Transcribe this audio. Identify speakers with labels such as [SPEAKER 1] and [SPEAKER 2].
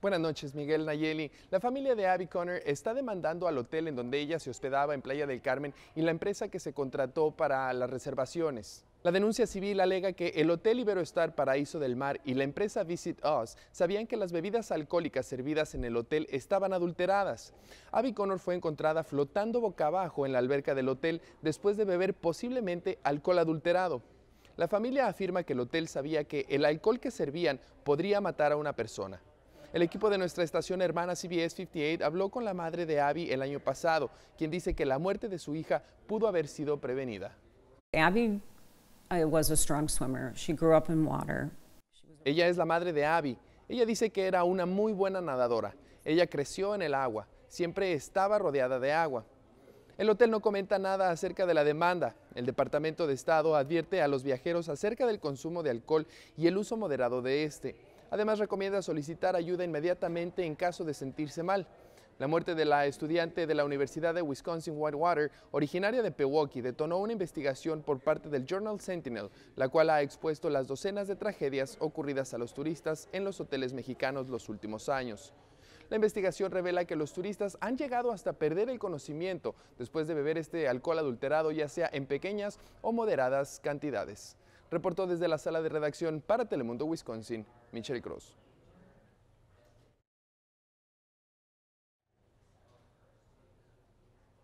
[SPEAKER 1] Buenas noches, Miguel Nayeli. La familia de Abby Connor está demandando al hotel en donde ella se hospedaba en Playa del Carmen y la empresa que se contrató para las reservaciones. La denuncia civil alega que el Hotel Star Paraíso del Mar y la empresa Visit Us sabían que las bebidas alcohólicas servidas en el hotel estaban adulteradas. Abby Connor fue encontrada flotando boca abajo en la alberca del hotel después de beber posiblemente alcohol adulterado. La familia afirma que el hotel sabía que el alcohol que servían podría matar a una persona. El equipo de nuestra estación hermana CBS 58 habló con la madre de Abby el año pasado, quien dice que la muerte de su hija pudo haber sido prevenida.
[SPEAKER 2] Abby eh, was a strong swimmer. She grew up in
[SPEAKER 1] Ella es la madre de Abby. Ella dice que era una muy buena nadadora. Ella creció en el agua. Siempre estaba rodeada de agua. El hotel no comenta nada acerca de la demanda. El Departamento de Estado advierte a los viajeros acerca del consumo de alcohol y el uso moderado de este. Además recomienda solicitar ayuda inmediatamente en caso de sentirse mal. La muerte de la estudiante de la Universidad de Wisconsin-Whitewater, originaria de Pewaukee, detonó una investigación por parte del Journal Sentinel, la cual ha expuesto las docenas de tragedias ocurridas a los turistas en los hoteles mexicanos los últimos años. La investigación revela que los turistas han llegado hasta perder el conocimiento después de beber este alcohol adulterado, ya sea en pequeñas o moderadas cantidades. Reportó desde la sala de redacción para Telemundo, Wisconsin, Michelle Cruz.